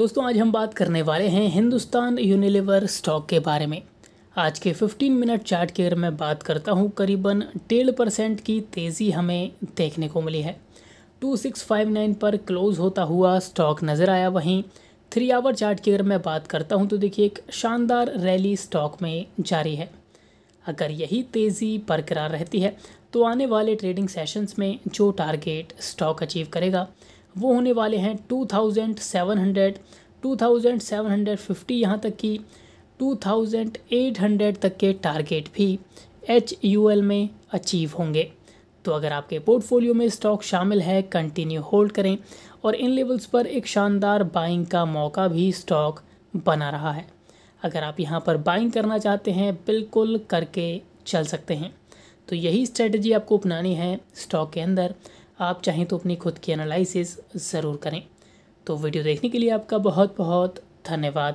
दोस्तों आज हम बात करने वाले हैं हिंदुस्तान यूनिलीवर स्टॉक के बारे में आज के 15 मिनट चार्ट की अगर मैं बात करता हूँ करीबन डेढ़ परसेंट की तेज़ी हमें देखने को मिली है 2659 पर क्लोज़ होता हुआ स्टॉक नज़र आया वहीं थ्री आवर चार्ट की अगर मैं बात करता हूँ तो देखिए एक शानदार रैली स्टॉक में जारी है अगर यही तेज़ी बरकरार रहती है तो आने वाले ट्रेडिंग सेशंस में जो टारगेट स्टॉक अचीव करेगा वो होने वाले हैं two thousand seven hundred two thousand seven hundred fifty यहाँ तक कि टू थाउजेंड एट हंड्रेड तक के टारगेट भी एच यू एल में अचीव होंगे तो अगर आपके पोर्टफोलियो में स्टॉक शामिल है कंटिन्यू होल्ड करें और इन लेवल्स पर एक शानदार बाइंग का मौका भी स्टॉक बना रहा है अगर आप यहाँ पर बाइंग करना चाहते हैं बिल्कुल करके चल सकते हैं तो यही स्ट्रेटजी आपको अपनानी है स्टॉक के अंदर आप चाहें तो अपनी खुद की एनालिसिस ज़रूर करें तो वीडियो देखने के लिए आपका बहुत बहुत धन्यवाद